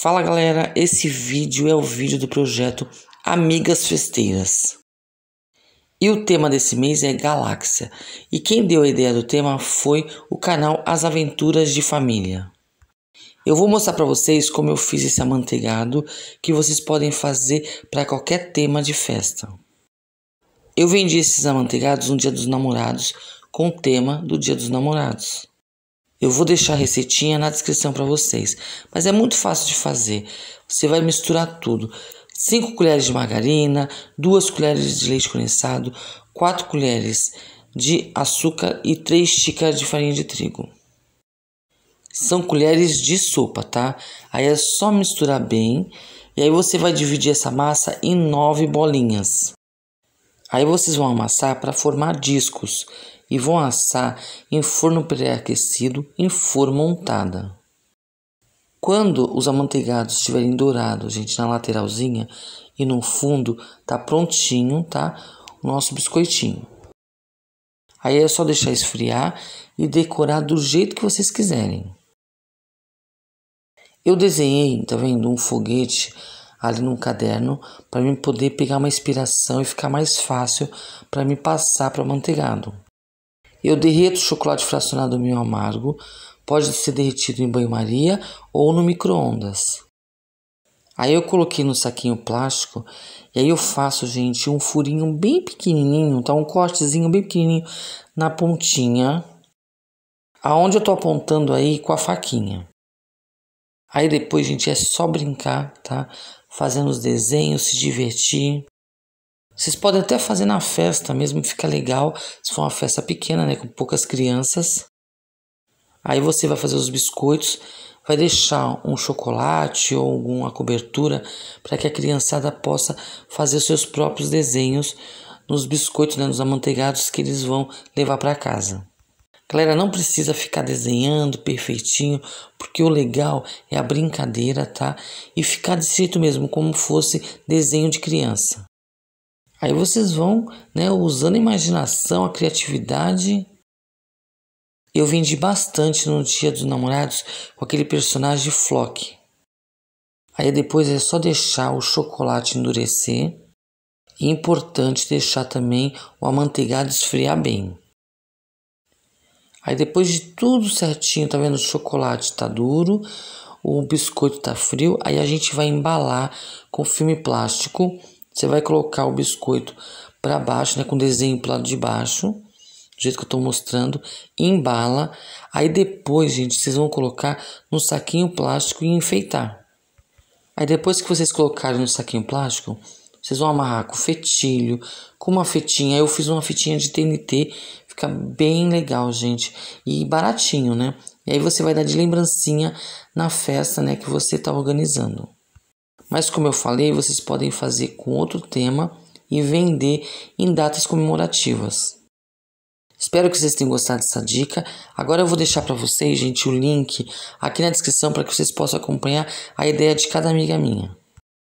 Fala galera, esse vídeo é o vídeo do projeto Amigas Festeiras. E o tema desse mês é Galáxia. E quem deu a ideia do tema foi o canal As Aventuras de Família. Eu vou mostrar para vocês como eu fiz esse amanteigado que vocês podem fazer para qualquer tema de festa. Eu vendi esses amanteigados no Dia dos Namorados com o tema do Dia dos Namorados. Eu vou deixar a receitinha na descrição para vocês, mas é muito fácil de fazer. Você vai misturar tudo: 5 colheres de margarina, 2 colheres de leite condensado, 4 colheres de açúcar e 3 xícaras de farinha de trigo são colheres de sopa, tá? Aí é só misturar bem. E aí você vai dividir essa massa em nove bolinhas. Aí vocês vão amassar para formar discos e vão assar em forno pré-aquecido em forma montada. Quando os amanteigados estiverem dourados, gente, na lateralzinha e no fundo, tá prontinho, tá? O nosso biscoitinho. Aí é só deixar esfriar e decorar do jeito que vocês quiserem. Eu desenhei, tá vendo, um foguete ali num caderno para mim poder pegar uma inspiração e ficar mais fácil para me passar para o manteigado. Eu derreto o chocolate fracionado meio amargo, pode ser derretido em banho-maria ou no micro-ondas. Aí eu coloquei no saquinho plástico e aí eu faço, gente, um furinho bem pequenininho, tá? Um cortezinho bem pequenininho na pontinha, aonde eu tô apontando aí com a faquinha. Aí depois, gente, é só brincar, tá? Fazendo os desenhos, se divertir. Vocês podem até fazer na festa mesmo, fica legal. Se for uma festa pequena, né, com poucas crianças. Aí você vai fazer os biscoitos, vai deixar um chocolate ou alguma cobertura para que a criançada possa fazer seus próprios desenhos nos biscoitos, né, nos amanteigados que eles vão levar para casa. Galera, não precisa ficar desenhando perfeitinho, porque o legal é a brincadeira, tá? E ficar descrito mesmo como fosse desenho de criança. Aí vocês vão, né, usando a imaginação, a criatividade. Eu vendi bastante no Dia dos Namorados com aquele personagem de Flock. Aí depois é só deixar o chocolate endurecer. E é importante deixar também o amanteigado esfriar bem. Aí depois de tudo certinho, tá vendo? O chocolate tá duro, o biscoito tá frio. Aí a gente vai embalar com filme plástico. Você vai colocar o biscoito para baixo, né? Com desenho pro lado de baixo, do jeito que eu tô mostrando. Embala. Aí depois, gente, vocês vão colocar no saquinho plástico e enfeitar. Aí depois que vocês colocarem no saquinho plástico, vocês vão amarrar com fetilho, com uma fitinha. Eu fiz uma fitinha de TNT Fica bem legal, gente. E baratinho, né? E aí você vai dar de lembrancinha na festa né, que você está organizando. Mas como eu falei, vocês podem fazer com outro tema e vender em datas comemorativas. Espero que vocês tenham gostado dessa dica. Agora eu vou deixar para vocês, gente, o link aqui na descrição para que vocês possam acompanhar a ideia de cada amiga minha.